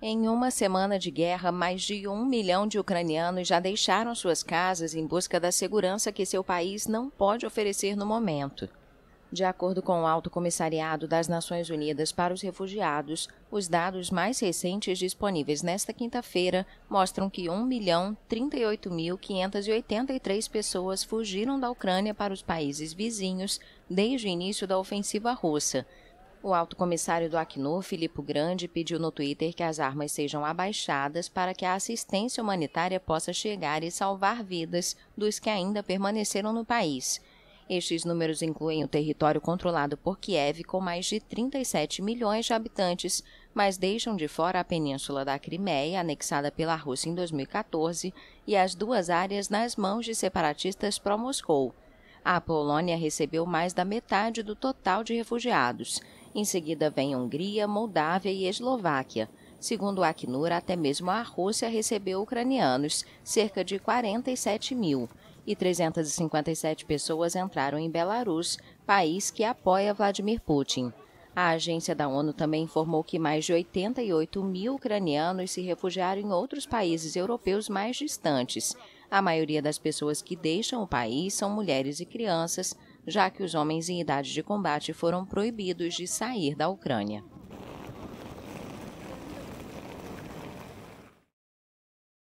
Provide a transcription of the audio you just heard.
Em uma semana de guerra, mais de um milhão de ucranianos já deixaram suas casas em busca da segurança que seu país não pode oferecer no momento. De acordo com o Alto Comissariado das Nações Unidas para os Refugiados, os dados mais recentes disponíveis nesta quinta-feira mostram que 1 milhão 38.583 pessoas fugiram da Ucrânia para os países vizinhos desde o início da ofensiva russa, o alto comissário do Acnur, Filipe Grande, pediu no Twitter que as armas sejam abaixadas para que a assistência humanitária possa chegar e salvar vidas dos que ainda permaneceram no país. Estes números incluem o território controlado por Kiev, com mais de 37 milhões de habitantes, mas deixam de fora a península da Crimeia, anexada pela Rússia em 2014, e as duas áreas nas mãos de separatistas pró-Moscou. A Polônia recebeu mais da metade do total de refugiados. Em seguida vem Hungria, Moldávia e Eslováquia. Segundo a Acnur, até mesmo a Rússia recebeu ucranianos, cerca de 47 mil, e 357 pessoas entraram em Belarus, país que apoia Vladimir Putin. A agência da ONU também informou que mais de 88 mil ucranianos se refugiaram em outros países europeus mais distantes. A maioria das pessoas que deixam o país são mulheres e crianças, já que os homens em idade de combate foram proibidos de sair da Ucrânia.